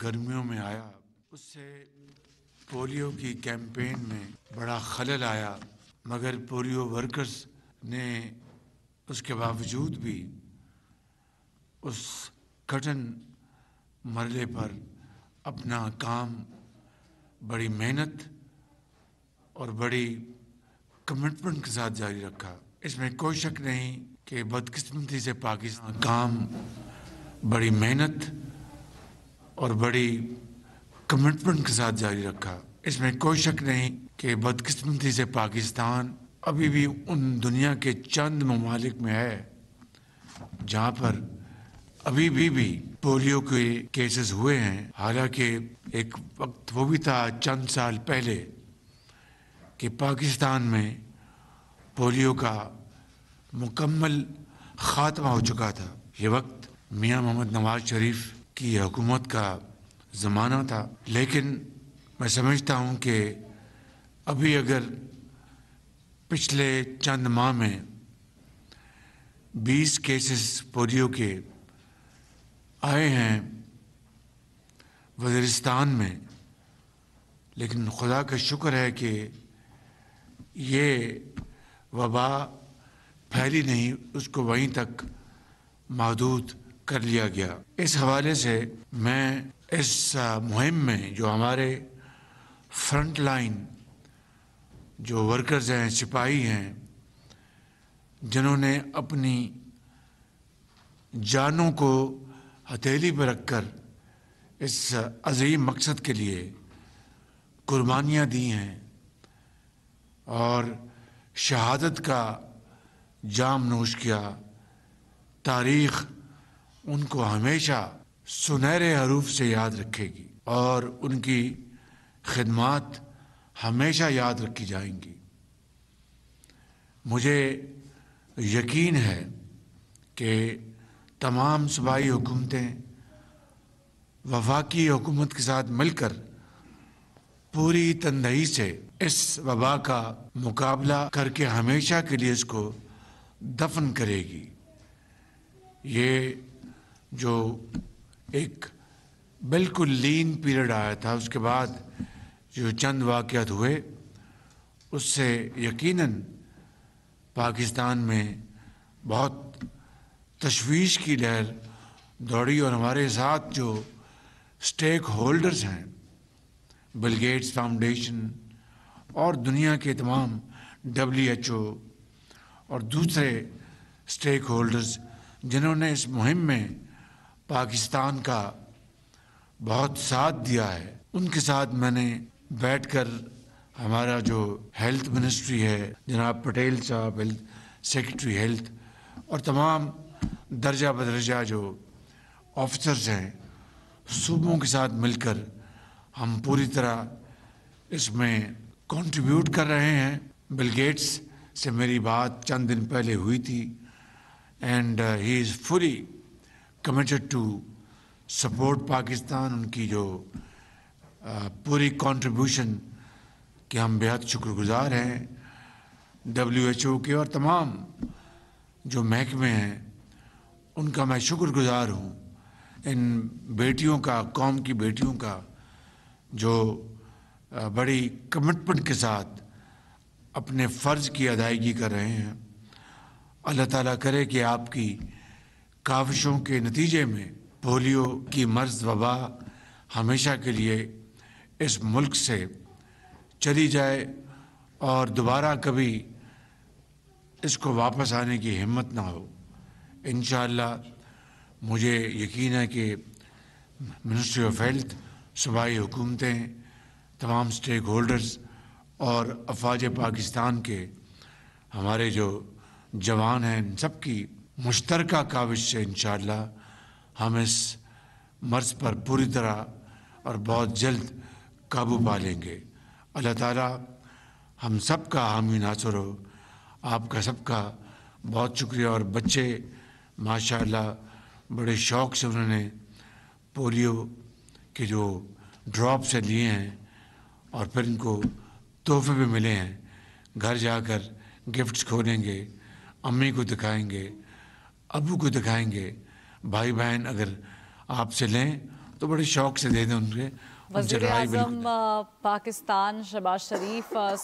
गर्मियों में आया उससे पोलियो की कैंपेन में बड़ा खलल आया मगर पोलियो वर्कर्स ने उसके बावजूद भी उस कठिन मरले पर अपना काम बड़ी मेहनत और बड़ी कमिटमेंट के साथ जारी रखा इसमें कोई शक नहीं कि बदकिस्मती से पाकिस्तान काम बड़ी मेहनत और बड़ी कमिटमेंट के साथ जारी रखा इसमें कोई शक नहीं कि बदकिस्मती से पाकिस्तान अभी भी उन दुनिया के चंद ममालिक में है जहाँ पर अभी भी भी पोलियो के केसेस हुए हैं हालांकि एक वक्त वो भी था चंद साल पहले कि पाकिस्तान में पोलियो का मुकम्मल ख़ात्मा हो चुका था ये वक्त मियां मोहम्मद नवाज शरीफ की हुकूमत का ज़माना था लेकिन मैं समझता हूँ कि अभी अगर पिछले चंद माह में 20 केसेस पोलियो के आए हैं वजरिस्तान में लेकिन खुदा का शुक्र है कि ये वबा फैली नहीं उसको वहीं तक महदूद कर लिया गया इस हवाले से मैं इस मुहिम में जो हमारे फ्रंट लाइन जो वर्कर्स हैं सिपाही हैं जिन्होंने अपनी जानों को हथेली पर रखकर इस अजीम मकसद के लिए कुर्बानियाँ दी हैं और शहादत का जाम नोश किया तारीख़ उनको हमेशा सुनहरे हरूफ से याद रखेगी और उनकी खिदमत हमेशा याद रखी जाएंगी मुझे यकीन है कि तमाम सूबाई हुकूमतें वफाकी हुकूमत के साथ मिलकर पूरी तनदही से इस वबा का मुकाबला करके हमेशा के लिए इसको दफन करेगी ये जो एक बिल्कुल लीन पीरियड आया था उसके बाद जो चंद वाक़ हुए उससे यकीनन पाकिस्तान में बहुत तशवीश की लहर दौड़ी और हमारे साथ जो स्टेक होल्डर्स हैं बिलगेट्स फाउंडेशन और दुनिया के तमाम डब्ल्यू एच ओ और दूसरे स्टेक होल्डर्स जिन्होंने इस मुहिम में पाकिस्तान का बहुत साथ दिया है उनके साथ मैंने बैठकर हमारा जो हेल्थ मिनिस्ट्री है जनाब पटेल साहब हेल्थ सेक्रेटरी हेल्थ और तमाम दर्जा बदर्जा जो ऑफिसर्स हैं सूबों के साथ मिलकर हम पूरी तरह इसमें कंट्रीब्यूट कर रहे हैं बिल गेट्स से मेरी बात चंद दिन पहले हुई थी and he is fully committed to support Pakistan, उनकी जो पूरी contribution के हम बेहद शुक्रगुजार हैं डब्ल्यू एच ओ के और तमाम जो महकमे हैं उनका मैं शुक्रगुजार हूँ इन बेटियों का कौम की बेटियों का जो बड़ी कमिटमेंट के साथ अपने फ़र्ज़ की अदायगी कर रहे हैं अल्लाह ताला करे कि आपकी काविशों के नतीजे में पोलियो की मर्ज वबा हमेशा के लिए इस मुल्क से चली जाए और दोबारा कभी इसको वापस आने की हिम्मत ना हो इन मुझे यकीन है कि मिनिस्ट्री ऑफ हेल्थ सूबाई हुकूमतें तमाम स्टेक होल्डर्स और अफवाज पाकिस्तान के हमारे जो जवान हैं इन सब की मुश्तर काविश से इन हम इस मर्ज पर पूरी तरह और बहुत जल्द काबू पा लेंगे अल्लाह ताला हम सब का हामी नासुर हो आपका सबका बहुत शुक्रिया और बच्चे माशाल्लाह बड़े शौक़ से उन्होंने पोलियो के जो ड्रॉप से लिए हैं और फिर इनको तोहफे भी मिले हैं घर जाकर गिफ्ट्स खोलेंगे अम्मी को दिखाएंगे अबू को दिखाएंगे भाई बहन अगर आपसे लें तो बड़े शौक से दे दें उनके पाकिस्तान शबाज शरीफ